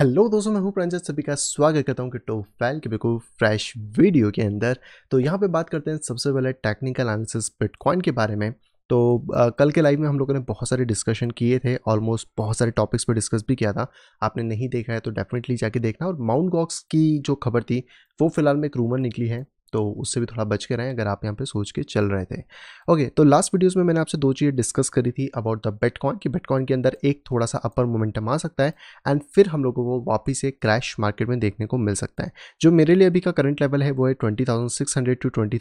Hello दोस्तों मैं हूं प्रंजत सभी का स्वागत करता हूं कि टो फैल के बिल्कुल फ्रेश वीडियो के अंदर तो यहां पे बात करते हैं सबसे पहले टेक्निकल एनालिसिस बिटकॉइन के बारे में तो आ, कल के लाइव में हम लोगों ने बहुत सारे डिस्कशन किए थे ऑलमोस्ट बहुत सारे टॉपिक्स पे डिस्कस भी किया था आपने नहीं देखा है तो डेफिनेटली जाके देखना और माउंट गॉक्स की जो खबर थी वो फिलहाल में एक रूमर निकली है तो उससे भी थोड़ा बच के रहें अगर आप यहाँ पे सोच के चल रहे थे ओके तो लास्ट वीडियोस में मैंने आपसे दो चीज़ें डिस्कस करी थी अबाउट द बेटकॉइन कि बेटकॉइन के अंदर एक थोड़ा सा अपर मोमेंटम आ सकता है एंड फिर हम लोगों को वापस एक क्रैश मार्केट में देखने को मिल सकता है जो मेरे लिए अभी का करंट लेवल है वो है ट्वेंटी टू ट्वेंटी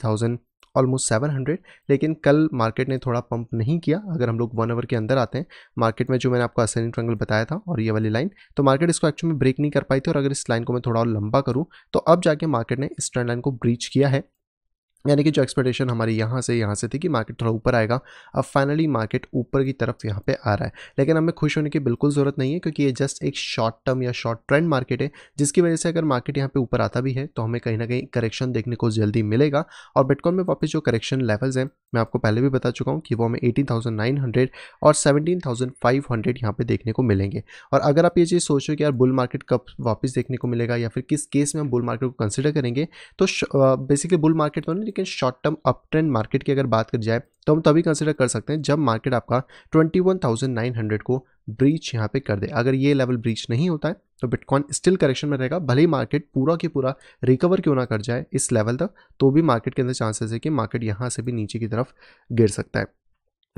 ऑलमोस्ट 700 लेकिन कल मार्केट ने थोड़ा पंप नहीं किया अगर हम लोग वन आवर के अंदर आते हैं मार्केट में जो मैंने आपको असैनिक ट्रंगल बताया था और ये वाली लाइन तो मार्केट इसको एक्चुअली में ब्रेक नहीं कर पाई थी और अगर इस लाइन को मैं थोड़ा और लंबा करूँ तो अब जाके मार्केट ने इस ट्रेंड लाइन को ब्रीच किया viaje. यानी कि जो एक्सपेक्टेशन हमारी यहाँ से यहाँ से थी कि मार्केट थोड़ा ऊपर आएगा अब फाइनली मार्केट ऊपर की तरफ यहाँ पे आ रहा है लेकिन हमें खुश होने की बिल्कुल ज़रूरत नहीं है क्योंकि ये जस्ट एक शॉर्ट टर्म या शॉर्ट ट्रेंड मार्केट है जिसकी वजह से अगर मार्केट यहाँ पे ऊपर आता भी है तो हमें कहीं ना कहीं करेक्शन देखने को जल्दी मिलेगा और बिटकॉन में वापस जो करेक्शन लेवल्स हैं मैं आपको पहले भी बता चुका हूँ कि वो हमें एटीन और सेवनटीन थाउजेंड यहाँ देखने को मिलेंगे और अगर आप ये चीज़ सोचो कि यार बुल मार्केट कब वापस देखने को मिलेगा या फिर किस केस में हम बुल मार्केट को कंसिडर करेंगे तो बेसिकली बुल मार्केट तो नहीं लेकिन short term up trend market की अगर बात कर जाए तो हम तभी कंसिडर कर सकते हैं जब मार्केट आपका 21,900 को ब्रीच यहाँ पे कर दे अगर ये लेवल ब्रीच नहीं होता है तो बिटकॉइन स्टिल करेक्शन में रहेगा भले ही मार्केट पूरा के पूरा रिकवर क्यों ना कर जाए इस लेवल तक तो भी मार्केट के अंदर चांसेस है कि मार्केट यहाँ से भी नीचे की तरफ गिर सकता है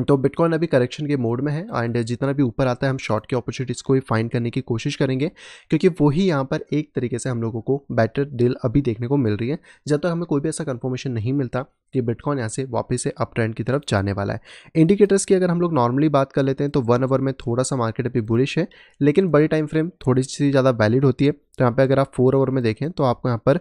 तो बिटकॉइन अभी करेक्शन के मोड में है एंड जितना भी ऊपर आता है हम शॉर्ट की अपॉर्चुनिटीज़ को ही फाइंड करने की कोशिश करेंगे क्योंकि वही यहाँ पर एक तरीके से हम लोगों को बेटर डील अभी देखने को मिल रही है जब तक तो हमें कोई भी ऐसा कंफर्मेशन नहीं मिलता कि बिटकॉइन यहाँ से वापस से अप ट्रेंड की तरफ जाने वाला है इंडिकेटर्स की अगर हम लोग नॉर्मली बात कर लेते हैं तो वन आवर में थोड़ा सा मार्केट अभी बुरिश है लेकिन बड़ी टाइम फ्रेम थोड़ी सी ज़्यादा वैलिड होती है यहाँ पे अगर आप फोर ओवर में देखें तो आपको यहाँ पर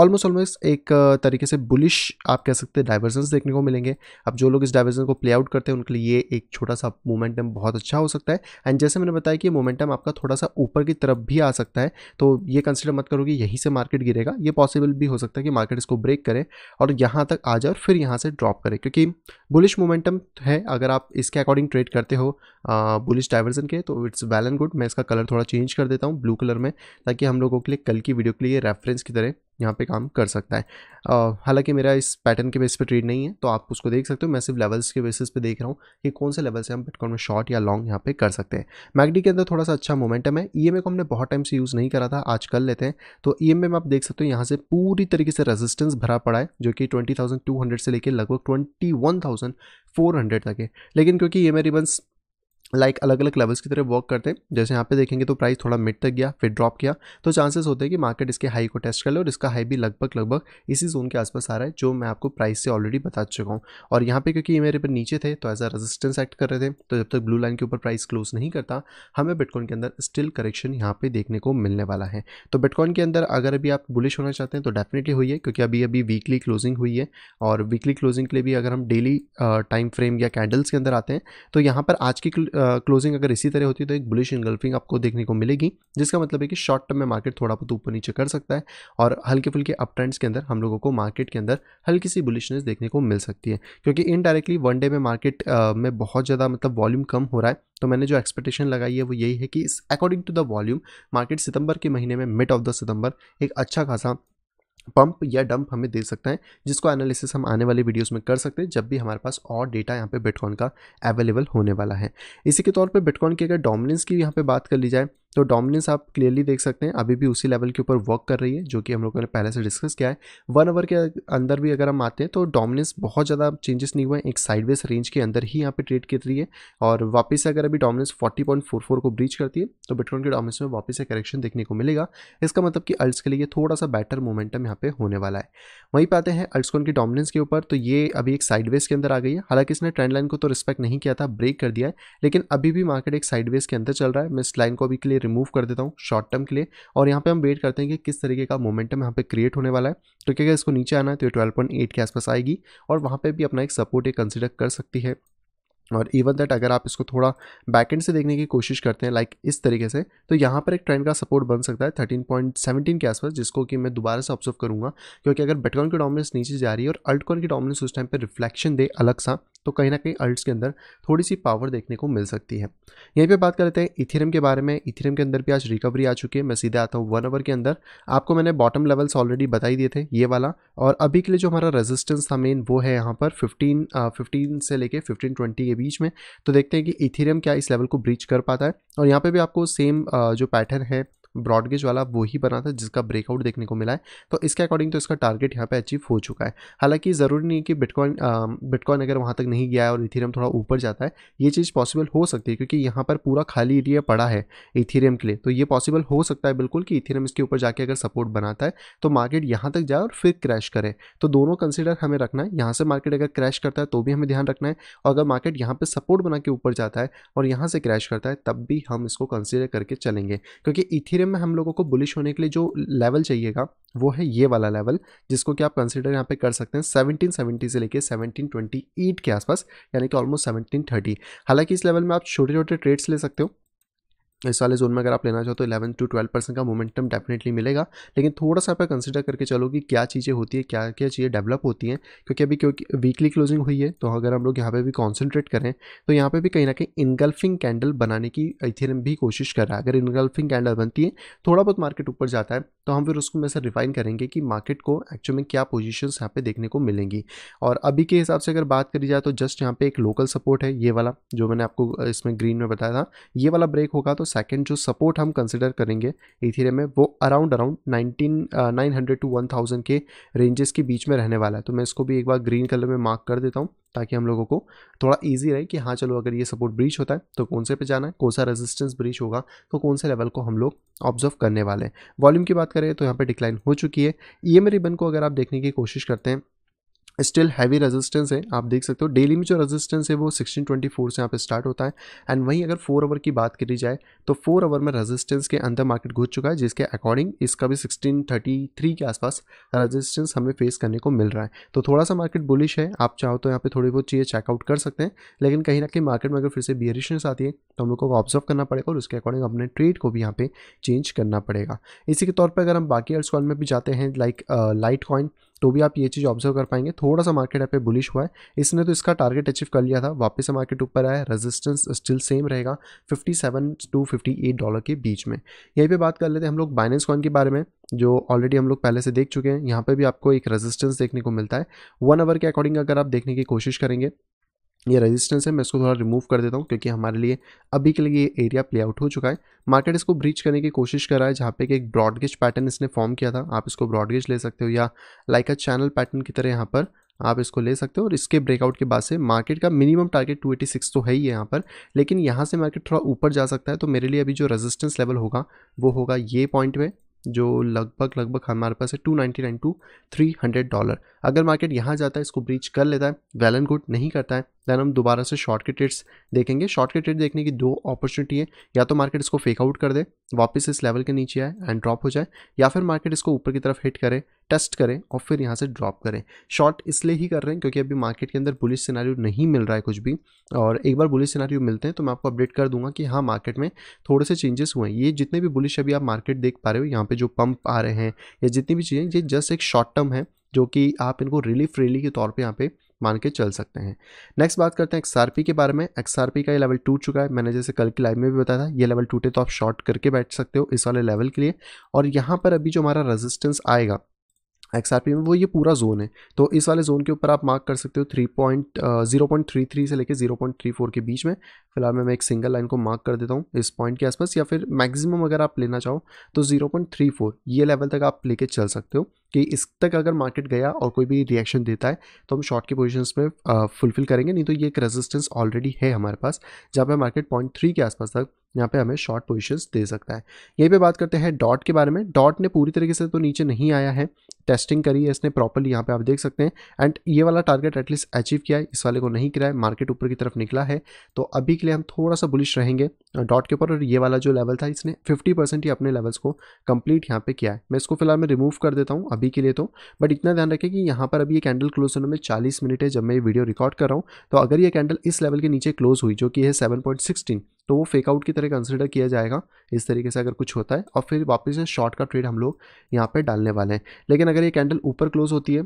ऑलमोस्ट ऑलमोस्ट एक तरीके से बुलिश आप कह सकते हैं डाइवर्जेंस देखने को मिलेंगे अब जो लोग इस डाइवर्जन को प्ले आउट करते हैं उनके लिए एक छोटा सा मोमेंटम बहुत अच्छा हो सकता है एंड जैसे मैंने बताया कि मोमेंटम आपका थोड़ा सा ऊपर की तरफ भी आ सकता है तो ये कंसिडर मत करो कि यहीं से मार्केट गिरेगा ये पॉसिबल भी हो सकता है कि मार्केट इसको ब्रेक करे और यहाँ तक आ जाए और फिर यहाँ से ड्रॉप करे क्योंकि बुलिश मोमेंटम है अगर आप इसके अकॉर्डिंग ट्रेड करते हो बुलिश डाइवर्जन के तो इट्स वेल एंड गुड मैं इसका कलर थोड़ा चेंज कर देता हूँ ब्लू कलर में ताकि हम लोगों के लिए कल की वीडियो के लिए रेफरेंस की तरह यहाँ पे काम कर सकता है हालांकि मेरा इस पैटर्न के बेस पे ट्रेड नहीं है तो आप उसको देख सकते हो मैं सिर्फ लेवल्स के बेसिस पे देख रहा हूँ कि कौन से लेवल से हम बिटकॉइन में शॉर्ट या लॉन्ग यहाँ पे कर सकते हैं मैगडी के अंदर थोड़ा सा अच्छा मोमेंटम है ई e को हमने बहुत टाइम से यूज़ नहीं करा था आज कर लेते हैं तो ई e में आप देख सकते हो यहाँ से पूरी तरीके से रेजिस्टेंस भरा पड़ा है जो कि ट्वेंटी से लेकर लगभग ट्वेंटी तक है लेकिन क्योंकि E M ribbons like like अलग अलग लेवल्स की तरह वर्क करते हैं जैसे यहाँ पे देखेंगे तो प्राइस थोड़ा मिड तक गया फिर ड्रॉप किया तो चांसेस होते हैं कि मार्केट इसके हाई को टेस्ट कर ले और इसका हाई भी लगभग लगभग इसी जोन के आसपास आ रहा है जो मैं आपको प्राइस से ऑलरेडी बता चुका हूँ और यहाँ पे क्योंकि ये मेरे पर नीचे थे तो एज अ रेजिस्टेंस एक्ट कर रहे थे तो जब तक ब्लू लाइन के ऊपर प्राइस क्लोज नहीं करता हमें बिटकॉइन के अंदर स्टिल करेक्शन यहाँ पर देखने को मिलने वाला है तो बिटकॉइन के अंदर अगर अभी आप बुलिश होना चाहते हैं तो डेफिनेटली हुई है क्योंकि अभी अभी वीकली क्लोजिंग हुई है और वीकली क्लोजिंग के लिए भी अगर हम डेली टाइम फ्रेम या कैंडल्स के अंदर आते हैं तो यहाँ पर आज की क्लोजिंग अगर इसी तरह होती है तो एक बुलिश इंगल्फिंग आपको देखने को मिलेगी जिसका मतलब है कि शॉर्ट टर्म में मार्केट थोड़ा बहुत ऊपर नीचे कर सकता है और हल्के फुल्के अप ट्रेंड्स के अंदर हम लोगों को मार्केट के अंदर हल्की सी बुलिशनेस देखने को मिल सकती है क्योंकि इनडायरेक्टली वन डे में मार्केट में बहुत ज़्यादा मतलब वॉल्यूम कम हो रहा है तो मैंने जो एक्सपेक्टेशन लगाई है वो यही है कि इस according to the volume market सितंबर के महीने में मिड ऑफ द सितंबर एक अच्छा खासा पंप या डंप हमें दे सकता है जिसको एनालिसिस हम आने वाले वीडियोस में कर सकते हैं जब भी हमारे पास और डेटा यहाँ पे बिटकॉइन का अवेलेबल होने वाला है इसी के तौर पे बिटकॉइन की अगर डोमिनेंस की यहाँ पे बात कर ली जाए तो डोमिनेंस आप क्लियरली देख सकते हैं अभी भी उसी लेवल के ऊपर वर्क कर रही है जो कि हम लोगों ने पहले से डिस्कस किया है वन आवर के अंदर भी अगर हम आते हैं तो डोमिनेंस बहुत ज़्यादा चेंजेस नहीं हुए एक साइडवेज रेंज के अंदर ही यहाँ पे ट्रेड कर रही है और वापस से अगर अभी डोमिनेंस 40.44 को ब्रीच करती है तो बिटकॉइन के डोमिनेंस में वापस से करेक्शन देखने को मिलेगा इसका मतलब कि अल्ट्स के लिए थोड़ा सा बेटर मोमेंटम यहाँ पे होने वाला है वहीं पर आते हैं अल्ट्सकॉन के डोमिनेंस के ऊपर तो ये अभी एक साइडवेज के अंदर आ गई है हालांकि इसने ट्रेंड लाइन को तो रिस्पेक्ट नहीं किया था ब्रेक कर दिया है लेकिन अभी भी मार्केट एक साइडवेज के अंदर चल रहा है मैं इस लाइन को अभी क्लियर रिमूव कर देता हूँ शॉर्ट टर्म के लिए और यहाँ पे हम वेट करते हैं कि किस तरीके का मोमेंटम यहाँ पे क्रिएट होने वाला है तो क्या इसको नीचे आना है तो ये ट्वेल्व पॉइंट एट के आसपास आएगी और वहाँ पे भी अपना एक सपोर्ट ये कंसिडर कर सकती है और इवन दैट अगर आप इसको थोड़ा बैक एंड से देखने की कोशिश करते हैं लाइक इस तरीके से तो यहाँ पर एक ट्रेंड का सपोर्ट बन सकता है 13.17 के आसपास जिसको कि मैं दोबारा से ऑब्जर्व करूँगा क्योंकि अगर बेटकॉन की डोमिनेंस नीचे जा रही है और अल्टकॉन की डोमिनेंस उस टाइम पर रिफ्लेक्शन दे अलग सा तो कहीं ना कहीं अल्ट्स के अंदर थोड़ी सी पावर देखने को मिल सकती है यहीं पे बात करते हैं इथेरियम के बारे में इथेरियम के अंदर भी आज रिकवरी आ चुकी है मैं सीधे आता हूँ वन आवर के अंदर आपको मैंने बॉटम लेवल्स ऑलरेडी बताई दिए थे ये वाला और अभी के लिए जो हमारा रेजिस्टेंस था मेन वो है यहाँ पर फिफ्टीन फिफ्टीन से लेके फिफ्टीन ट्वेंटी के बीच में तो देखते हैं कि इथेरियम क्या इस लेवल को ब्रीच कर पाता है और यहाँ पर भी आपको सेम जो पैटर्न है ब्रॉडगेज वाला वो ही बना था जिसका ब्रेकआउट देखने को मिला है तो इसके अकॉर्डिंग तो इसका टारगेट यहाँ पे अचीव हो चुका है हालांकि ज़रूरी नहीं कि बिटकॉइन बिटकॉइन अगर वहाँ तक नहीं गया है और इथेरियम थोड़ा ऊपर जाता है ये चीज़ पॉसिबल हो सकती है क्योंकि यहाँ पर पूरा खाली एरिया पड़ा है इथेरियम के लिए तो ये पॉसिबल हो सकता है बिल्कुल कि इथेरियम इसके ऊपर जाके अगर सपोर्ट बनाता है तो मार्केट यहाँ तक जाए और फिर क्रैश करे तो दोनों कंसिडर हमें रखना है यहाँ से मार्केट अगर क्रैश करता है तो भी हमें ध्यान रखना है और अगर मार्केट यहाँ पर सपोर्ट बना के ऊपर जाता है और यहाँ से क्रैश करता है तब भी हम इसको कंसिडर करके चलेंगे क्योंकि इथेरियम में हम लोगों को बुलिश होने के लिए जो लेवल चाहिएगा वो है ये वाला लेवल जिसको कि आप कंसिडर यहाँ पे कर सकते हैं 1770 से लेके 1728 के आसपास यानी कि ऑलमोस्ट 1730 हालांकि इस लेवल में आप छोटे छोटे ट्रेड्स ले सकते हो इस वाले जोन में अगर आप लेना चाहो तो 11 टू 12 परसेंट का मोमेंटम डेफिनेटली मिलेगा लेकिन थोड़ा सा आप कंसिडर करके चलो कि क्या चीज़ें होती है क्या क्या चीज़ें डेवलप होती हैं क्योंकि अभी क्योंकि वीकली क्लोजिंग हुई है तो अगर हम लोग यहाँ पे भी कॉन्सेंट्रेट करें तो यहाँ पे भी कहीं ना कहीं इनगल्फिंग कैंडल बनाने की इथेरियम भी कोशिश कर रहा है अगर इनगल्फिंग कैंडल बनती है थोड़ा बहुत मार्केट ऊपर जाता है तो हम फिर उसको में से रिफाइन करेंगे कि मार्केट को एक्चुअल में क्या पोजिशन यहाँ पे देखने को मिलेंगी और अभी के हिसाब से अगर बात करी जाए तो जस्ट यहाँ पर एक लोकल सपोर्ट है ये वाला जो मैंने आपको इसमें ग्रीन में बताया था ये वाला ब्रेक होगा तो सेकंड जो सपोर्ट हम कंसिडर करेंगे इथेरियम में वो around around nineteen nine hundred to one thousand के रेंजेस के बीच में रहने वाला है तो मैं इसको भी एक बार ग्रीन कलर में मार्क कर देता हूँ ताकि हम लोगों को थोड़ा ईजी रहे कि हाँ चलो अगर ये सपोर्ट ब्रीच होता है तो कौन से पे जाना है कौन सा रेजिस्टेंस ब्रीच होगा तो कौन से लेवल को हम लोग ऑब्जर्व करने वाले हैं वॉल्यूम की बात करें तो यहाँ पर डिक्लाइन हो चुकी है ई एम रिबन को अगर आप देखने की कोशिश करते हैं स्टिल हैवी रेजिस्टेंस है आप देख सकते हो डेली में जो रेजिस्टेंस है वो 1624 से यहाँ पे स्टार्ट होता है एंड वहीं अगर फोर आवर की बात करी जाए तो फोर आवर में रेजिस्टेंस के अंदर मार्केट घुस चुका है जिसके अकॉर्डिंग इसका भी 1633 के आसपास रेजिस्टेंस हमें फेस करने को मिल रहा है तो थोड़ा सा मार्केट बुलिश है आप चाहो तो यहाँ पर थोड़ी बहुत चीज़ें चेकआउट कर सकते हैं लेकिन कहीं ना कहीं मार्केट में अगर फिर से बियरिशनेस आती है तो हम लोग को ऑब्जर्व करना पड़ेगा और उसके अकॉर्डिंग अपने ट्रेड को भी यहाँ पर चेंज करना पड़ेगा इसी के तौर पर अगर हम बाकी अर्स में भी जाते हैं लाइक लाइट कॉइन तो भी आप ये चीज़ ऑब्जर्व कर पाएंगे थोड़ा सा मार्केट यहाँ पे बुलिश हुआ है इसने तो इसका टारगेट अचीव कर लिया था वापस से मार्केट ऊपर आया रेजिस्टेंस स्टिल सेम रहेगा 57 टू 58 डॉलर के बीच में यहीं पे बात कर लेते हैं हम लोग बाइनेंस कॉइन के बारे में जो ऑलरेडी हम लोग पहले से देख चुके हैं यहाँ पर भी आपको एक रजिस्टेंस देखने को मिलता है वन आवर के अकॉर्डिंग अगर आप देखने की कोशिश करेंगे ये रेजिस्टेंस है मैं इसको थोड़ा रिमूव कर देता हूँ क्योंकि हमारे लिए अभी के लिए ये एरिया प्ले आउट हो चुका है मार्केट इसको ब्रीच करने की कोशिश कर रहा है जहाँ पे कि एक ब्रॉडगेज पैटर्न इसने फॉर्म किया था आप इसको ब्रॉडगेज ले सकते हो या लाइक अ चैनल पैटर्न की तरह यहाँ पर आप इसको ले सकते हो और इसके ब्रेकआउट के बाद से मार्केट का मिनिमम टारगेट 286 तो है ही है यहाँ पर लेकिन यहाँ से मार्केट थोड़ा ऊपर जा सकता है तो मेरे लिए अभी जो रेजिस्टेंस लेवल होगा वो होगा ये पॉइंट में जो लगभग लगभग हमारे पास है 299 टू 300 डॉलर अगर मार्केट यहाँ जाता है इसको ब्रीच कर लेता है वेल एंड गुड नहीं करता है दैन हम दोबारा से शॉर्ट के ट्रेड्स देखेंगे शॉर्ट के ट्रेड देखने की दो अपॉर्चुनिटी है या तो मार्केट इसको फेक आउट कर दे वापस इस लेवल के नीचे आए एंड ड्रॉप हो जाए या फिर मार्केट इसको ऊपर की तरफ हिट करे टेस्ट करें और फिर यहाँ से ड्रॉप करें शॉर्ट इसलिए ही कर रहे हैं क्योंकि अभी मार्केट के अंदर बुलिश सिनारी नहीं मिल रहा है कुछ भी और एक बार बुलिश सिनारी मिलते हैं तो मैं आपको अपडेट कर दूंगा कि हाँ मार्केट में थोड़े से चेंजेस हुए हैं ये जितने भी बुलिश अभी आप मार्केट देख पा रहे हो यहाँ पर जो पंप आ रहे हैं या जितनी भी चीज़ें ये जस्ट एक शॉर्ट टर्म है जो कि आप इनको रिलीफ रैली के तौर पर यहाँ पे मान के चल सकते हैं नेक्स्ट बात करते हैं एक्सआरपी के बारे में एक्सआरपी का ये लेवल टूट चुका है मैंने जैसे कल की लाइव में भी बताया था ये लेवल टूटे तो आप शॉर्ट करके बैठ सकते हो इस वाले लेवल के लिए और यहाँ पर अभी जो हमारा रेजिस्टेंस आएगा एक्स आर पी में वो ये पूरा जोन है तो इस वाले जोन के ऊपर आप मार्क कर सकते हो three point zero point three three से लेकर जीरो पॉइंट थ्री फोर के बीच में फिलहाल मैं, मैं एक सिंगल लाइन को मार्क कर देता हूँ इस पॉइंट के आसपास या फिर मैक्सिमम अगर आप लेना चाहो तो जीरो पॉइंट थ्री फोर ये लेवल तक आप लेके चल सकते हो कि इस तक अगर मार्केट गया और कोई भी रिएक्शन देता है तो हम शॉर्ट की पोजीशंस में फुलफिल करेंगे नहीं तो ये एक रेजिस्टेंस ऑलरेडी है हमारे पास जहाँ पे मार्केट पॉइंट थ्री के आसपास तक यहाँ पे हमें शॉर्ट पोजीशंस दे सकता है यहीं पे बात करते हैं डॉट के बारे में डॉट ने पूरी तरीके से तो नीचे नहीं आया है टेस्टिंग करी है इसने प्रॉपरली यहाँ पे आप देख सकते हैं एंड ये वाला टारगेट एटलीस्ट अचीव किया है इस वाले को नहीं किया है मार्केट ऊपर की तरफ निकला है तो अभी के लिए हम थोड़ा सा बुलिश रहेंगे डॉट के ऊपर और ये वाला जो लेवल था इसने फिफ्टी ही अपने लेवल्स को कंप्लीट यहाँ पे किया है मैं इसको फिलहाल मैं रिमूव कर देता हूँ अभी अभी के लिए तो बट इतना ध्यान रखें कि यहाँ पर अभी ये कैंडल क्लोज होने में चालीस मिनट है जब मैं ये वीडियो रिकॉर्ड कर रहा हूँ तो अगर ये कैंडल इस लेवल के नीचे क्लोज हुई जो कि है सेवन पॉइंट तो वो फेकआउट की तरह कंसिडर किया जाएगा इस तरीके से अगर कुछ होता है और फिर वापस से शॉर्ट का ट्रेड हम लोग यहाँ पर डालने वाले हैं लेकिन अगर ये कैंडल ऊपर क्लोज होती है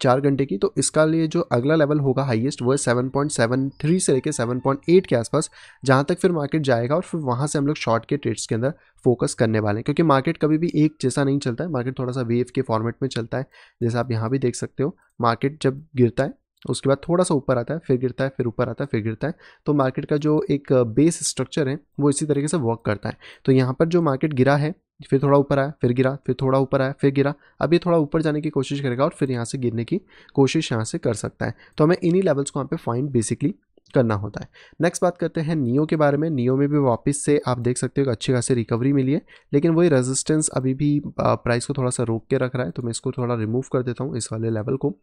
चार घंटे की तो इसका लिए जो अगला लेवल होगा हाईएस्ट वो सेवन पॉइंट सेवन थ्री से लेकर सेवन पॉइंट एट के आसपास जहाँ तक फिर मार्केट जाएगा और फिर वहाँ से हम लोग शॉर्ट के ट्रेड्स के अंदर फोकस करने वाले हैं क्योंकि मार्केट कभी भी एक जैसा नहीं चलता है मार्केट थोड़ा सा वेव के फॉर्मेट में चलता है जैसा आप यहाँ भी देख सकते हो मार्केट जब गिरता है उसके बाद थोड़ा सा ऊपर आता है फिर गिरता है फिर ऊपर आता है फिर गिरता है तो मार्केट का जो एक बेस स्ट्रक्चर है वो इसी तरीके से वर्क करता है तो यहाँ पर जो मार्केट गिरा है फिर थोड़ा ऊपर आया फिर गिरा फिर थोड़ा ऊपर आया फिर गिरा अब ये थोड़ा ऊपर जाने की कोशिश करेगा और फिर यहाँ से गिरने की कोशिश यहाँ से कर सकता है तो हमें इन्हीं लेवल्स को यहाँ पे फाइंड बेसिकली करना होता है नेक्स्ट बात करते हैं नियो के बारे में नियो में भी वापस से आप देख सकते हो कि अच्छी खासी रिकवरी मिली है लेकिन वही रेजिस्टेंस अभी भी प्राइस को थोड़ा सा रोक के रख रहा है तो मैं इसको थोड़ा रिमूव कर देता हूँ इस वाले लेवल को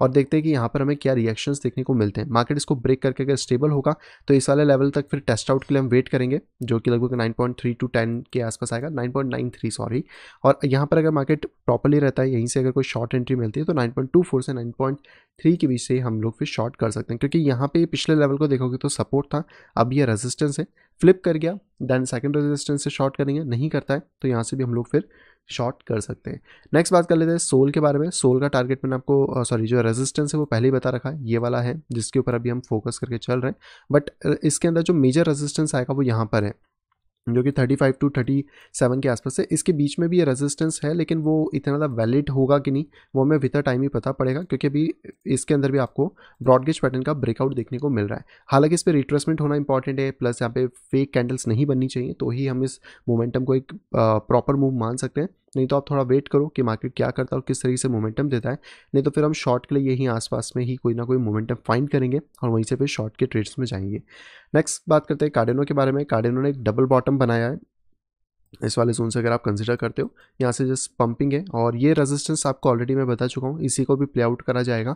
और देखते हैं कि यहाँ पर हमें क्या रिएक्शंस देखने को मिलते हैं मार्केट इसको ब्रेक करके अगर स्टेबल होगा तो इस वाले लेवल तक फिर टेस्ट आउट के लिए हम वेट करेंगे जो कि लगभग nine point three to ten के आसपास आएगा nine point nine three sorry और यहाँ पर अगर मार्केट प्रॉपरली रहता है यहीं से अगर कोई शॉर्ट एंट्री मिलती है तो नाइन पॉइंट टू फोर से नाइन पॉइंट थ्री के बीच से हम लोग फिर शॉर्ट कर सकते हैं क्योंकि यहाँ पे पिछले लेवल को देखोगे तो सपोर्ट था अब ये रेजिस्टेंस है फ्लिप कर गया देन सेकंड रेजिस्टेंस से शॉर्ट करेंगे नहीं करता है तो यहाँ से भी हम लोग फिर शॉर्ट कर सकते हैं नेक्स्ट बात कर लेते हैं सोल के बारे में सोल का टारगेट मैंने आपको सॉरी जो रेजिस्टेंस है वो पहले ही बता रखा है ये वाला है जिसके ऊपर अभी हम फोकस करके चल रहे हैं बट इसके अंदर जो मेजर रेजिस्टेंस आएगा वो यहाँ पर है जो कि 35 टू थर्टी के आसपास है इसके बीच में भी ये रेजिस्टेंस है लेकिन वो इतना ज़्यादा वैलिड होगा कि नहीं वो हमें विद टाइम ही पता पड़ेगा क्योंकि अभी इसके अंदर भी आपको ब्रॉडगेज पैटर्न का ब्रेकआउट देखने को मिल रहा है हालांकि इस पर रिट्रेसमेंट होना इंपॉर्टेंट है प्लस यहाँ पे फेक कैंडल्स नहीं बननी चाहिए तो ही हम इस मोमेंटम को एक प्रॉपर मूव मान सकते हैं नहीं तो आप थोड़ा वेट करो कि मार्केट क्या करता है और किस तरीके से मोमेंटम देता है नहीं तो फिर हम शॉर्ट के लिए यही आसपास में ही कोई ना कोई मोमेंटम फाइंड करेंगे और वहीं से फिर शॉर्ट के ट्रेड्स में जाएंगे नेक्स्ट बात करते हैं कार्डेनो के बारे में कार्डेनो ने एक डबल बॉटम बनाया है इस वाले जोन से अगर आप कंसिडर करते हो यहाँ से जस्ट पंपिंग है और ये रेजिस्टेंस आपको ऑलरेडी मैं बता चुका हूँ इसी को भी प्ले आउट करा जाएगा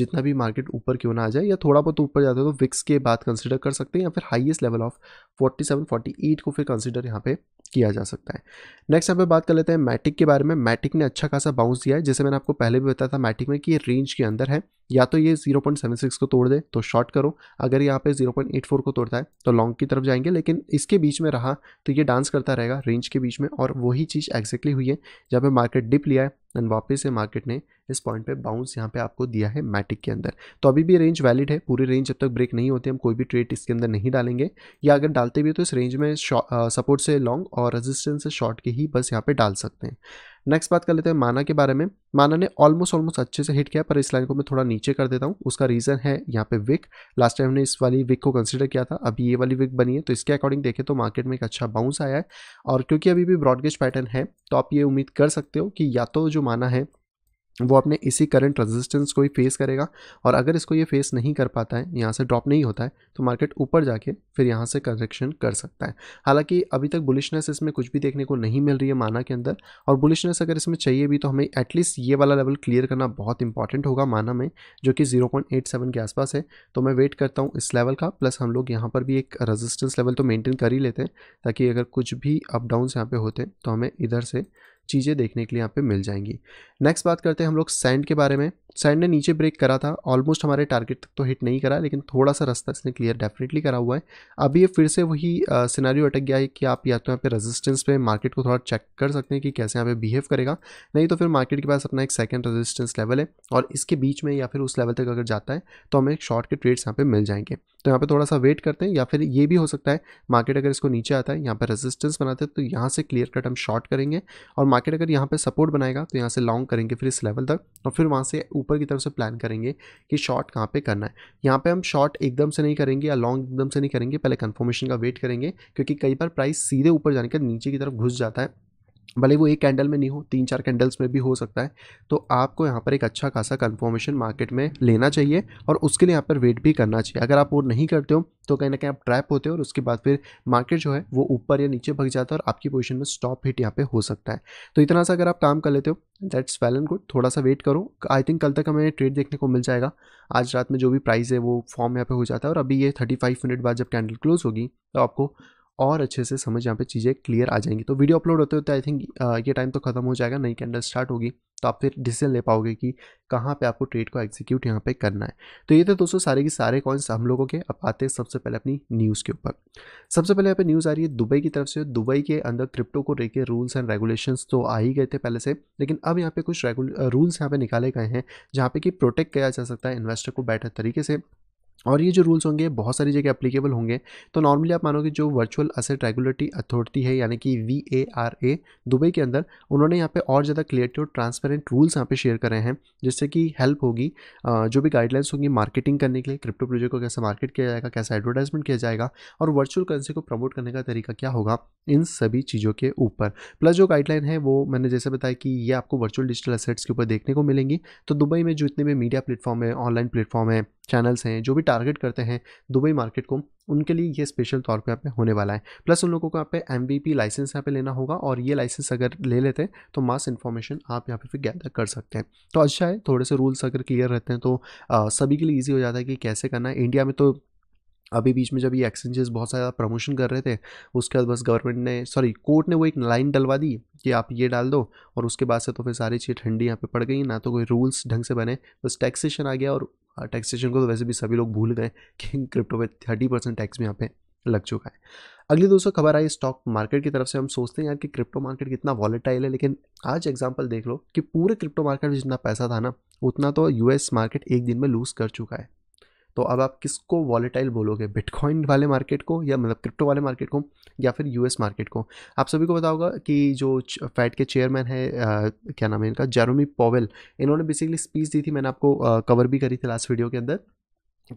जितना भी मार्केट ऊपर क्यों ना आ जाए या थोड़ा बहुत ऊपर जाता है तो विक्स के बाद कंसिडर कर सकते हैं या फिर हाईएस्ट लेवल ऑफ 47 48 को फिर कंसिडर यहाँ पे किया जा सकता है नेक्स्ट यहाँ पे बात कर लेते हैं मैटिक के बारे में मैटिक ने अच्छा खासा बाउंस दिया है जैसे मैंने आपको पहले भी बताया था मैटिक में कि ये रेंज के अंदर है या तो ये 0.76 को तोड़ दे तो शॉर्ट करो अगर यहाँ पे 0.84 को तोड़ता है तो लॉन्ग की तरफ जाएंगे लेकिन इसके बीच में रहा तो ये डांस करता रहेगा रेंज के बीच में और वही चीज़ एक्जैक्टली हुई है जहाँ पर मार्केट डिप लिया है एंड वापस से मार्केट ने इस पॉइंट पे बाउंस यहाँ पे आपको दिया है मैटिक के अंदर तो अभी भी रेंज वैलिड है पूरी रेंज जब तक ब्रेक नहीं होती हम कोई भी ट्रेड इसके अंदर नहीं डालेंगे या अगर डालते भी तो इस रेंज में सपोर्ट से लॉन्ग और रेजिस्टेंस से शॉर्ट के ही बस यहाँ पे डाल सकते हैं नेक्स्ट बात कर लेते हैं माना के बारे में माना ने ऑलमोस्ट ऑलमोस्ट अच्छे से हिट किया पर इस लाइन को मैं थोड़ा नीचे कर देता हूँ उसका रीज़न है यहाँ पे विक लास्ट टाइम ने इस वाली विक को कंसिडर किया था अभी ये वाली विक बनी है तो इसके अकॉर्डिंग देखें तो मार्केट में एक अच्छा बाउंस आया है और क्योंकि अभी भी ब्रॉडगेज पैटर्न है तो आप ये उम्मीद कर सकते हो कि या तो जो माना है वो अपने इसी करंट रेजिस्टेंस को ही फेस करेगा और अगर इसको ये फेस नहीं कर पाता है यहाँ से ड्रॉप नहीं होता है तो मार्केट ऊपर जाके फिर यहाँ से करेक्शन कर सकता है हालांकि अभी तक बुलिशनेस इसमें कुछ भी देखने को नहीं मिल रही है माना के अंदर और बुलिशनेस अगर इसमें चाहिए भी तो हमें एटलीस्ट ये वाला लेवल क्लियर करना बहुत इंपॉर्टेंट होगा माना में जो कि जीरो के आसपास है तो मैं वेट करता हूँ इस लेवल का प्लस हम लोग यहाँ पर भी एक रजिस्टेंस लेवल तो मेनटेन कर ही लेते हैं ताकि अगर कुछ भी अप डाउन यहाँ पर होते तो हमें इधर से चीज़ें देखने के लिए यहाँ पे मिल जाएंगी नेक्स्ट बात करते हैं हम लोग सैंड के बारे में सैंड ने नीचे ब्रेक करा था ऑलमोस्ट हमारे टारगेट तक तो हिट नहीं करा लेकिन थोड़ा सा रास्ता इसने क्लियर डेफिनेटली करा हुआ है अभी ये फिर से वही सिनारियो अटक गया है कि आप या तो यहाँ पे रेजिस्टेंस पे मार्केट को थोड़ा चेक कर सकते हैं कि कैसे यहाँ पे बिहेव करेगा नहीं तो फिर मार्केट के पास अपना एक सेकेंड रजिस्टेंस लेवल है और इसके बीच में या फिर उस लेवल तक अगर जाता है तो हमें शॉर्ट के ट्रेड्स यहाँ पर मिल जाएंगे तो यहाँ पर थोड़ा सा वेट करते हैं या फिर ये भी हो सकता है मार्केट अगर इसको नीचे आता है यहाँ पर रजिस्टेंस बनाते हैं तो यहाँ से क्लियर कट हम शॉर्ट करेंगे और मार्केट अगर यहाँ पे सपोर्ट बनाएगा तो यहाँ से लॉन्ग करेंगे फिर इस लेवल तक और फिर वहाँ से ऊपर की तरफ से प्लान करेंगे कि शॉर्ट कहाँ पे करना है यहाँ पे हम शॉर्ट एकदम से नहीं करेंगे या लॉन्ग एकदम से नहीं करेंगे पहले कन्फर्मेशन का वेट करेंगे क्योंकि कई बार प्राइस सीधे ऊपर जाने के नीचे की तरफ घुस जाता है भले वो एक कैंडल में नहीं हो तीन चार कैंडल्स में भी हो सकता है तो आपको यहाँ पर एक अच्छा खासा कन्फर्मेशन मार्केट में लेना चाहिए और उसके लिए यहाँ पर वेट भी करना चाहिए अगर आप वो नहीं करते हो तो कहीं ना कहीं आप ट्रैप होते हो और उसके बाद फिर मार्केट जो है वो ऊपर या नीचे भग जाता है और आपकी पोजिशन में स्टॉप हिट यहाँ पर हो सकता है तो इतना सा अगर आप काम कर लेते हो दैट्स वेल एंड गुड थोड़ा सा वेट करो आई थिंक कल तक हमें ट्रेड देखने को मिल जाएगा आज रात में जो भी प्राइस है वो फॉर्म यहाँ पर हो जाता है और अभी ये थर्टी फाइव मिनट बाद जब कैंडल क्लोज होगी तो आपको और अच्छे से समझ यहाँ पे चीज़ें क्लियर आ जाएंगी तो वीडियो अपलोड होते होते आई थिंक ये टाइम तो खत्म हो जाएगा नई कैंडल स्टार्ट होगी तो आप फिर डिसीजन ले पाओगे कि कहाँ पे आपको ट्रेड को एग्जीक्यूट यहाँ पे करना है तो ये थे दोस्तों सारे के सारे कॉइन्स हम लोगों के अब आते हैं सबसे पहले अपनी न्यूज़ के ऊपर सबसे पहले यहाँ पे न्यूज़ आ रही है दुबई की तरफ से दुबई के अंदर क्रिप्टो को लेकर रूल्स एंड रेगुलेशन तो आ ही गए थे पहले से लेकिन अब यहाँ पे कुछ रूल्स यहाँ पे निकाले गए हैं जहाँ पे कि प्रोटेक्ट किया जा सकता है इन्वेस्टर को बेटर तरीके से और ये जो रूल्स होंगे बहुत सारी जगह अप्लीकेबल होंगे तो नॉर्मली आप मानोगे जो वर्चुअल असेट रेगुलेटरी अथॉरिटी है यानी कि V A R A Dubai के अंदर उन्होंने यहाँ पे और ज़्यादा क्लियरिटी और ट्रांसपेरेंट रूल्स यहाँ पे शेयर करे हैं जिससे कि हेल्प होगी जो भी गाइडलाइंस होंगी मार्केटिंग करने के लिए क्रिप्टो प्रोजेक्ट को कैसे मार्केट किया जाएगा कैसे एडवर्टाइजमेंट किया जाएगा और वर्चुअल करेंसी को प्रमोट करने का तरीका क्या होगा इन सभी चीज़ों के ऊपर प्लस जो गाइडलाइन है वो मैंने जैसे बताया कि ये आपको वर्चुअल डिजिटल असेट्स के ऊपर देखने को मिलेंगी तो दुबई में जो इतने भी मीडिया प्लेटफॉर्म है ऑनलाइन प्लेटफॉर्म है चैनल्स हैं जो भी टारगेट करते हैं दुबई मार्केट को उनके लिए ये स्पेशल तौर पे यहाँ पे होने वाला है प्लस उन लोगों को यहाँ पे एम लाइसेंस यहाँ पे लेना होगा और ये लाइसेंस अगर ले लेते हैं तो मास इन्फॉर्मेशन आप यहाँ पे फिर गैदर कर सकते हैं तो अच्छा है थोड़े से रूल्स अगर क्लियर रहते हैं तो आ, सभी के लिए ईजी हो जाता है कि कैसे करना है इंडिया में तो अभी बीच में जब ये एक्सचेंजेस बहुत ज़्यादा प्रमोशन कर रहे थे उसके बाद बस गवर्नमेंट ने सॉरी कोर्ट ने वो एक लाइन डलवा दी कि आप ये डाल दो और उसके बाद से तो फिर सारी चीज़ें ठंडी यहाँ पे पड़ गई ना तो कोई रूल्स ढंग से बने बस टैक्सेशन आ गया और टैक्सेशन हाँ, को तो वैसे भी सभी लोग भूल गए कि क्रिप्टो पे थर्टी परसेंट टैक्स भी यहाँ पे लग चुका है अगली दोस्तों खबर आई स्टॉक मार्केट की तरफ से हम सोचते हैं यार कि क्रिप्टो मार्केट कितना वॉलेटाइल है लेकिन आज एग्जाम्पल देख लो कि पूरे क्रिप्टो मार्केट में जितना पैसा था ना उतना तो यूएस मार्केट एक दिन में लूज़ कर चुका है तो अब आप किसको वॉलेटाइल बोलोगे बिटकॉइन वाले मार्केट को या मतलब क्रिप्टो वाले मार्केट को या फिर यूएस मार्केट को आप सभी को बताओगा कि जो फैट के चेयरमैन है आ, क्या नाम है इनका जेरोमी पॉवेल इन्होंने बेसिकली स्पीच दी थी मैंने आपको आ, कवर भी करी थी लास्ट वीडियो के अंदर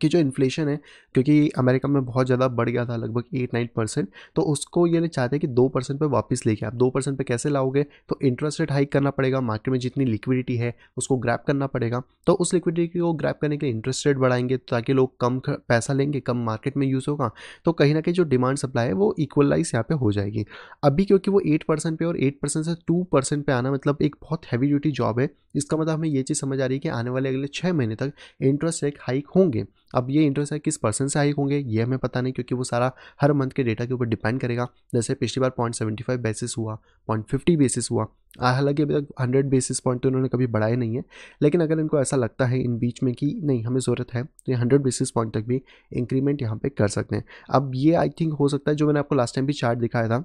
कि जो इन्फ्लेशन है क्योंकि अमेरिका में बहुत ज़्यादा बढ़ गया था लगभग एट नाइन परसेंट तो उसको ये नहीं चाहते हैं कि दो परसेंट पर वापस लेके आप दो परसेंट पर कैसे लाओगे तो इंटरेस्ट रेट हाइक करना पड़ेगा मार्केट में जितनी लिक्विडिटी है उसको ग्रैप करना पड़ेगा तो उस लिक्विडिटी को ग्रैप करने के लिए इंटरेस्ट रेट बढ़ाएंगे ताकि लोग कम पैसा लेंगे कम मार्केट में यूज़ होगा तो कहीं ना कहीं जो डिमांड सप्लाई है वो इक्वलाइज यहाँ पर हो जाएगी अभी क्योंकि वो एट परसेंट पे और एट परसेंट से टू परसेंट पे आना मतलब एक बहुत हैवी ड्यूटी जॉब है इसका मतलब हमें ये चीज़ समझ आ रही है कि आने वाले अगले छः महीने तक इंटरेस्ट रेट हाइक होंगे अब ये इंटरेस्ट रेट किस परसेंट से हाइक होंगे ये हमें पता नहीं क्योंकि वो सारा हर मंथ के डेटा के ऊपर डिपेंड करेगा जैसे पिछली बार पॉइंट सेवेंटी फाइव बेसिस हुआ पॉइंट फिफ्टी बेसिस हुआ हालांकि अभी तक हंड्रेड बेसिस पॉइंट तो इन्होंने कभी बढ़ाए नहीं है लेकिन अगर इनको ऐसा लगता है इन बीच में कि नहीं हमें ज़रूरत है तो ये हंड्रेड बेसिस पॉइंट तक भी इंक्रीमेंट यहाँ पे कर सकते हैं अब ये आई थिंक हो सकता है जो मैंने आपको लास्ट टाइम भी चार्ट दिखाया था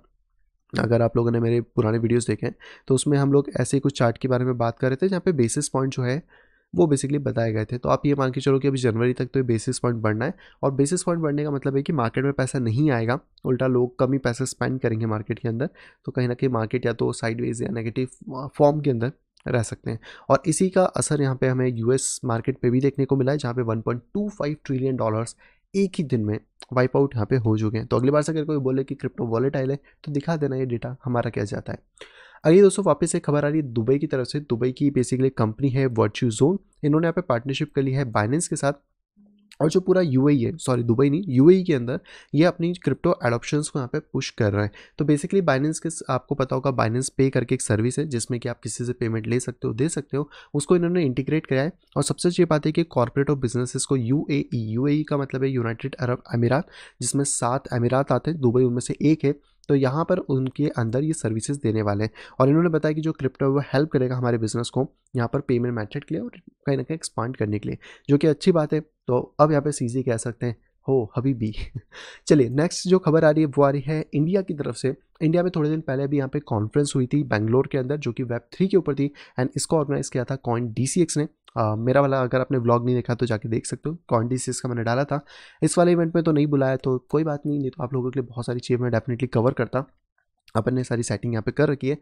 अगर आप लोगों ने मेरे पुराने वीडियोस देखे हैं तो उसमें हम लोग ऐसे कुछ चार्ट के बारे में बात कर रहे थे जहाँ पे बेसिस पॉइंट जो है वो बेसिकली बताए गए थे तो आप ये मान के चलो कि अभी जनवरी तक तो ये बेसिस पॉइंट बढ़ना है और बेसिस पॉइंट बढ़ने का मतलब है कि मार्केट में पैसा नहीं आएगा उल्टा लोग कम ही पैसा स्पेंड करेंगे मार्केट के अंदर तो कहीं ना कहीं मार्केट या तो साइडवेज या नेगेटिव फॉर्म के अंदर रह सकते हैं और इसी का असर यहाँ पे हमें यूएस मार्केट पे भी देखने को मिला है जहाँ पे 1.25 ट्रिलियन डॉलर्स एक ही दिन में वाइप आउट यहाँ पे हो चुके हैं तो अगली बार से अगर कोई बोले कि क्रिप्टो वॉलेट आए तो दिखा देना ये डेटा हमारा क्या जाता है अगली दोस्तों वापस एक खबर आ रही है दुबई की तरफ से दुबई की बेसिकली कंपनी है वर्च्यू जोन इन्होंने यहाँ पे पार्टनरशिप कर ली है बाइनेंस के साथ और जो पूरा यू e है सॉरी दुबई नहीं यू e के अंदर ये अपनी क्रिप्टो एडोप्शन को यहाँ पे पुश कर रहे हैं तो बेसिकली बाइनेंस के आपको पता होगा बाइनेंस पे करके एक सर्विस है जिसमें कि आप किसी से पेमेंट ले सकते हो दे सकते हो उसको इन्होंने इंटीग्रेट कराया है और सबसे अच्छी बात है कि कॉरपोरेट और बिजनेसिस को यू ए e, का मतलब है यूनाइटेड अरब अमीरात जिसमें सात अमीरात आते हैं दुबई उनमें से एक है तो यहाँ पर उनके अंदर ये सर्विसेज देने वाले हैं और इन्होंने बताया कि जो क्रिप्टो है वो हेल्प करेगा हमारे बिजनेस को यहाँ पर पेमेंट मैथड के लिए और कहीं ना कहीं एक्सपांड करने के लिए जो कि अच्छी बात है तो अब यहाँ पर सीजी कह सकते हैं हो बी चलिए नेक्स्ट जो खबर आ रही है वो आ रही है इंडिया की तरफ से इंडिया में थोड़े दिन पहले भी यहाँ पे कॉन्फ्रेंस हुई थी बैंगलोर के अंदर जो कि वेब थ्री के ऊपर थी एंड इसको ऑर्गेनाइज किया था कॉइन डी ने मेरा वाला अगर आपने ब्लॉग नहीं देखा तो जाके देख सकते हो से का मैंने डाला था इस वाले इवेंट में तो नहीं बुलाया तो कोई बात नहीं नहीं तो आप लोगों के लिए बहुत सारी चीज़ें मैं डेफिनेटली कवर करता अपन ने सारी सेटिंग यहाँ पे कर रखी है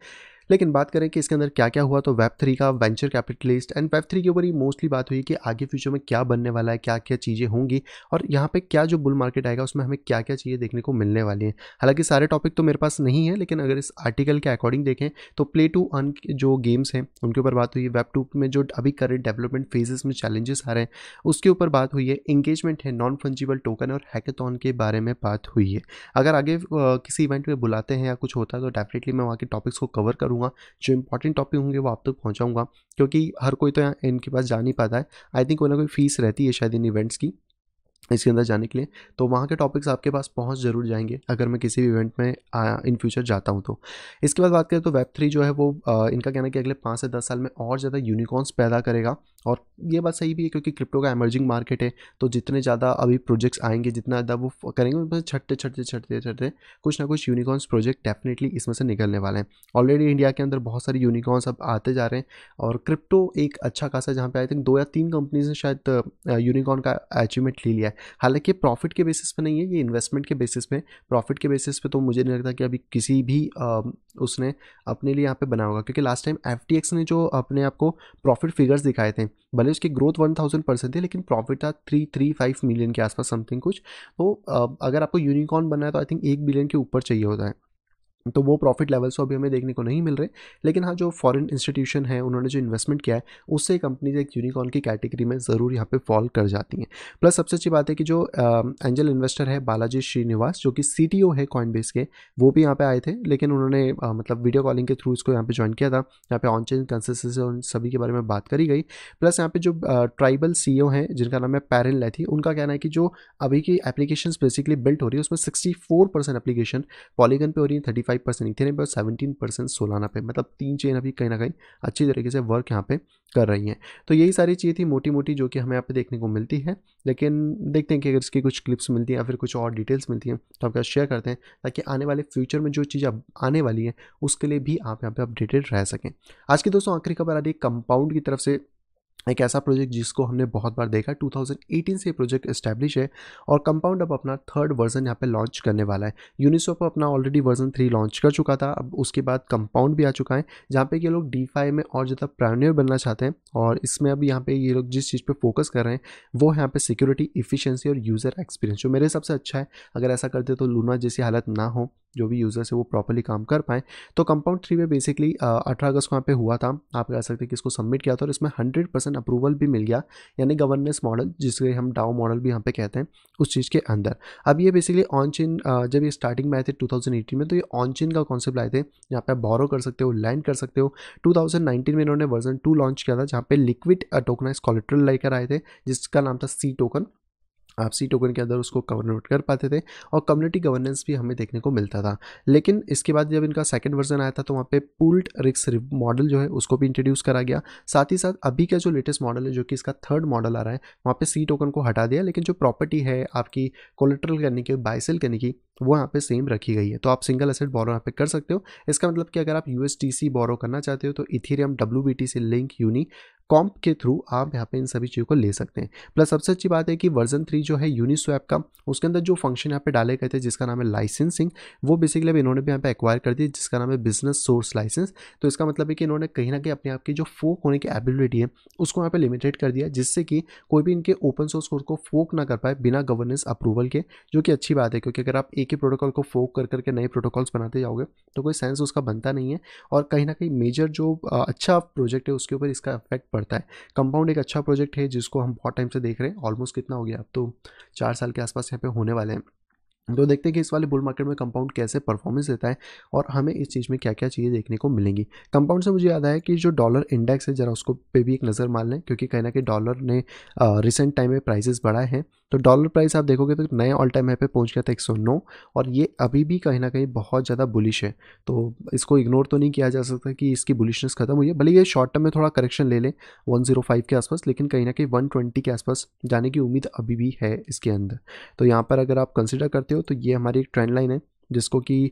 लेकिन बात करें कि इसके अंदर क्या क्या हुआ तो वेब थ्री का venture capitalist and web three के ऊपर ही मोस्टली बात हुई कि आगे फ्यूचर में क्या बनने वाला है क्या क्या चीज़ें होंगी और यहाँ पे क्या जो बुल मार्केट आएगा उसमें हमें क्या क्या चीज़ें देखने को मिलने वाली हैं हालांकि सारे टॉपिक तो मेरे पास नहीं है लेकिन अगर इस आर्टिकल के अकॉर्डिंग देखें तो प्ले टू अन जो गेम्स हैं उनके ऊपर बात हुई है वेब टू में जो अभी करेंट डेवलपमेंट फेजेस में चैलेंजेस आ रहे हैं उसके ऊपर बात हुई है इंगेजमेंट है नॉन फंजिबल टोकन और हैकेथॉन के बारे में बात हुई है अगर आगे किसी इवेंट में बुलाते हैं या कुछ होता है तो डेफिनेटली मैं वहाँ के टॉपिक्स को कवर करूँगा करूँगा जो इंपॉर्टेंट टॉपिक होंगे वो आप तक तो पहुँचाऊँगा क्योंकि हर कोई तो इनके पास जा नहीं पाता है आई थिंक कोई ना कोई फ़ीस रहती है शायद इन इवेंट्स की इसके अंदर जाने के लिए तो वहाँ के टॉपिक्स आपके पास पहुँच जरूर जाएंगे अगर मैं किसी भी इवेंट में इन फ्यूचर जाता हूँ तो इसके बाद बात करें तो वेब थ्री जो है वो आ, इनका कहना है कि अगले पाँच से दस साल में और ज़्यादा यूनिकॉर्न्स पैदा करेगा और ये बात सही भी है क्योंकि क्रिप्टो का एमर्जिंग मार्केट है तो जितने ज़्यादा अभी प्रोजेक्ट्स आएंगे जितना ज़्यादा वो करेंगे बस छटते छटते छटते छटते कुछ ना कुछ यूनिकॉर्स प्रोजेक्ट डेफिनेटली इसमें से निकलने वाले हैं ऑलरेडी इंडिया के अंदर बहुत सारे यूनिकॉर्स अब आते जा रहे हैं और क्रिप्टो एक अच्छा खासा जहाँ पे आई थिंक दो या तीन कंपनीज ने शायद यूनिकॉर्न का अचीवमेंट ले लिया है हालांकि प्रॉफिट के बेसिस पर नहीं है ये इन्वेस्टमेंट के बेसिस पे प्रॉफिट के बेसिस पे तो मुझे नहीं लगता कि अभी किसी भी उसने अपने लिए यहाँ पे बना होगा क्योंकि लास्ट टाइम एफ ने जो अपने आपको प्रॉफिट फिगर्स दिखाए थे परसेंट भले उसकी ग्रोथ वन थाउजेंड परसेंट थी लेकिन प्रॉफिट था थ्री थ्री फाइव मिलियन के आसपास समथिंग कुछ तो अगर आपको यूनिकॉर्न बनना है तो आई थिंक एक बिलियन के ऊपर चाहिए होता है तो वो प्रॉफिट लेवल्स तो अभी हमें देखने को नहीं मिल रहे लेकिन हाँ जो फॉरेन इंस्टीट्यूशन है उन्होंने जो इन्वेस्टमेंट किया है उससे कंपनीज एक यूनिकॉर्न की कैटेगरी में ज़रूर यहाँ पे फॉल कर जाती हैं प्लस सबसे अच्छी बात है कि जो एंजल इन्वेस्टर है बालाजी श्रीनिवास जो कि सी है कॉइन के वो भी यहाँ पर आए थे लेकिन उन्होंने आ, मतलब वीडियो कॉलिंग के थ्रू इसको यहाँ पर ज्वाइन किया था यहाँ पर ऑन चेन कंसेस उन सभी के बारे में बात करी गई प्लस यहाँ पर जो ट्राइबल सी e हैं जिनका नाम है पैरन लैथी उनका कहना है कि जो अभी की एप्लीकेशन बेसिकली बिल्ट हो रही है उसमें सिक्सटी एप्लीकेशन पॉलीगन पर हो रही है थर्टी फाइव परसेंट इथेरियम पे और सेवेंटीन परसेंट सोलाना पे मतलब तीन चेन अभी कहीं ना कहीं अच्छी तरीके से वर्क यहाँ पे कर रही हैं तो यही सारी चीज़ें थी मोटी मोटी जो कि हमें यहाँ पे देखने को मिलती है लेकिन देखते हैं कि अगर इसकी कुछ क्लिप्स मिलती हैं या फिर कुछ और डिटेल्स मिलती हैं तो आपके साथ शेयर करते हैं ताकि आने वाले फ्यूचर में जो चीज़ आने वाली है उसके लिए भी आप यहाँ पर अपडेटेड रह सकें आज की दोस्तों आखिरी खबर आ रही है कंपाउंड की तरफ से एक ऐसा प्रोजेक्ट जिसको हमने बहुत बार देखा 2018 से प्रोजेक्ट इस्टेब्लिश है और कंपाउंड अब अपना थर्ड वर्जन यहाँ पे लॉन्च करने वाला है यूनिसोप अपना ऑलरेडी वर्जन थ्री लॉन्च कर चुका था अब उसके बाद कंपाउंड भी आ चुका है जहाँ पे ये लोग डी में और ज़्यादा प्रायोनियर बनना चाहते हैं और इसमें अब यहाँ पे ये लोग जिस चीज़ पर फोकस कर रहे हैं वो यहाँ पर सिक्योरिटी इफिशियंसी और यूज़र एक्सपीरियंस जो मेरे सबसे अच्छा है अगर ऐसा करते तो लूना जैसी हालत ना हो जो भी यूज़र्स है वो प्रॉपरली काम कर पाएँ तो कंपाउंड थ्री में बेसिकली अठारह अगस्त को यहाँ पे हुआ था आप कह सकते हैं कि इसको सबमिट किया था और इसमें हंड्रेड परसेंट अप्रूवल भी मिल गया यानी गवर्नेंस मॉडल जिसे हम डाओ मॉडल भी यहाँ पे कहते हैं उस चीज़ के अंदर अब ये बेसिकली ऑन चेन जब ये स्टार्टिंग में आए थे 2018 में तो ये ऑन चेन का कॉन्सेप्ट आए थे जहाँ पे आप बोरो कर सकते हो लैंड कर सकते हो 2019 में इन्होंने वर्जन टू लॉन्च किया था जहाँ पे लिक्विड टोकनाइज कॉलेट्रल लेकर आए थे जिसका नाम था सी टोकन आपसी टोकन के अंदर उसको कन्वर्ट कर पाते थे और कम्युनिटी गवर्नेंस भी हमें देखने को मिलता था लेकिन इसके बाद जब इनका सेकंड वर्जन आया था तो वहाँ पे पुल्ड रिक्स मॉडल जो है उसको भी इंट्रोड्यूस करा गया साथ ही साथ अभी का जो लेटेस्ट मॉडल है जो कि इसका थर्ड मॉडल आ रहा है वहाँ पर सी टोकन को हटा दिया लेकिन जो प्रॉपर्टी है आपकी कोलेट्रल करने की बायसेल करने की वो यहाँ पे सेम रखी गई है तो आप सिंगल एसेट बोरो यहाँ पे कर सकते हो इसका मतलब कि अगर आप यू बोरो करना चाहते हो तो इथीरियम डब्ल्यू से लिंक यूनी कॉम्प के थ्रू आप यहाँ पे इन सभी चीज़ों को ले सकते हैं प्लस सबसे अच्छी बात है कि वर्जन थ्री जो है यूनिस्वैप का उसके अंदर जो फंक्शन यहाँ पे डाले गए थे जिसका नाम है लाइसेंसिंग वो बेसिकली अब इन्होंने भी यहाँ पे एक्वायर कर दी जिसका नाम है बिजनेस सोर्स लाइसेंस तो इसका मतलब है कि इन्होंने कहीं ना कहीं अपने आपकी जो फोक होने की एबिलिटी है उसको यहाँ पर लिमिटेड कर दिया जिससे कि कोई भी इनके ओपन सोर्स कोड को फोक ना कर पाए बिना गवर्नेंस अप्रूवल के जो कि अच्छी बात है क्योंकि अगर आप एक एक ही प्रोटोकॉल को फोक कर करके नए प्रोटोकॉल्स बनाते जाओगे तो कोई सेंस उसका बनता नहीं है और कहीं ना कहीं मेजर जो अच्छा प्रोजेक्ट है उसके ऊपर इसका इफेक्ट पड़ता है कंपाउंड एक अच्छा प्रोजेक्ट है जिसको हम बहुत टाइम से देख रहे हैं ऑलमोस्ट कितना हो गया अब तो चार साल के आसपास यहाँ पे होने वाले हैं तो देखते हैं कि इस वाले बुल मार्केट में कंपाउंड कैसे परफॉर्मेंस देता है और हमें इस चीज़ में क्या क्या चीज़ें देखने को मिलेंगी कंपाउंड से मुझे याद आया कि जो डॉलर इंडेक्स है ज़रा उसको पे भी एक नज़र मार लें क्योंकि कहीं ना कहीं डॉलर ने रिसेंट टाइम में प्राइसेस बढ़ाए हैं तो डॉलर प्राइस आप देखोगे तो नए ऑल टाइम हाई पे पहुंच गया था 109 और ये अभी भी कहीं ना कहीं बहुत ज़्यादा बुलिश है तो इसको इग्नोर तो नहीं किया जा सकता कि इसकी बुलिशनेस खत्म हुई है भले ये शॉर्ट टर्म में थोड़ा करेक्शन ले लें वन के आसपास लेकिन कहीं ना कहीं वन के आसपास जाने की उम्मीद अभी भी है इसके अंदर तो यहाँ पर अगर आप कंसिडर करते हो तो ये हमारी एक ट्रेंड लाइन है जिसको कि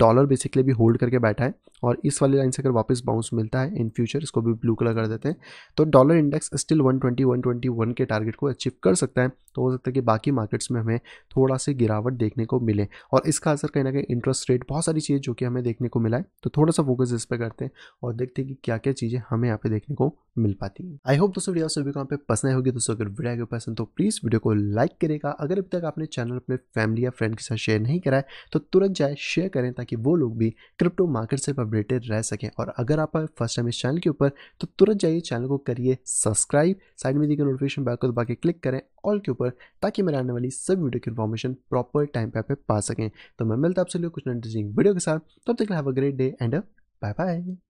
डॉलर बेसिकली भी होल्ड करके बैठा है और इस वाली लाइन से अगर वापस बाउंस मिलता है इन फ्यूचर इसको भी ब्लू कलर कर देते हैं तो डॉलर इंडेक्स स्टिल 120 121 के टारगेट को अचीव कर सकता है तो हो सकता है कि बाकी मार्केट्स में हमें थोड़ा सी गिरावट देखने को मिले और इसका असर कहीं ना कहीं इंटरेस्ट रेट बहुत सारी चीज़ जो कि हमें देखने को मिला है तो थोड़ा सा फोकस इस पर करते हैं और देखते हैं कि क्या क्या चीज़ें हमें यहाँ पे देखने को मिल पाती है आई होप दोस्तों वीडियो सभी को पे पसंद होगी दोस्तों अगर वीडियो को पसंद तो प्लीज वीडियो को लाइक करेगा अगर अब तक आपने चैनल अपने फैमिली या फ्रेंड के साथ शेयर नहीं करा है तो तुरंत जाए शेयर करें ताकि वो लोग भी क्रिप्टो मार्केट से अपडेटेड रह सकें और अगर आप फर्स्ट टाइम इस चैनल के ऊपर तो तुरंत जाइए चैनल को करिए सब्सक्राइब साइड में देखिए नोटिफिकेशन बैल को दबा के क्लिक करें ऑल के ऊपर ताकि मेरे आने वाली सब वीडियो की इन्फॉर्मेशन प्रॉपर टाइम पे आप पा सकें तो मैं मिलता आपसे कुछ इंटरेस्टिंग वीडियो के साथ तब तक have a great day and bye bye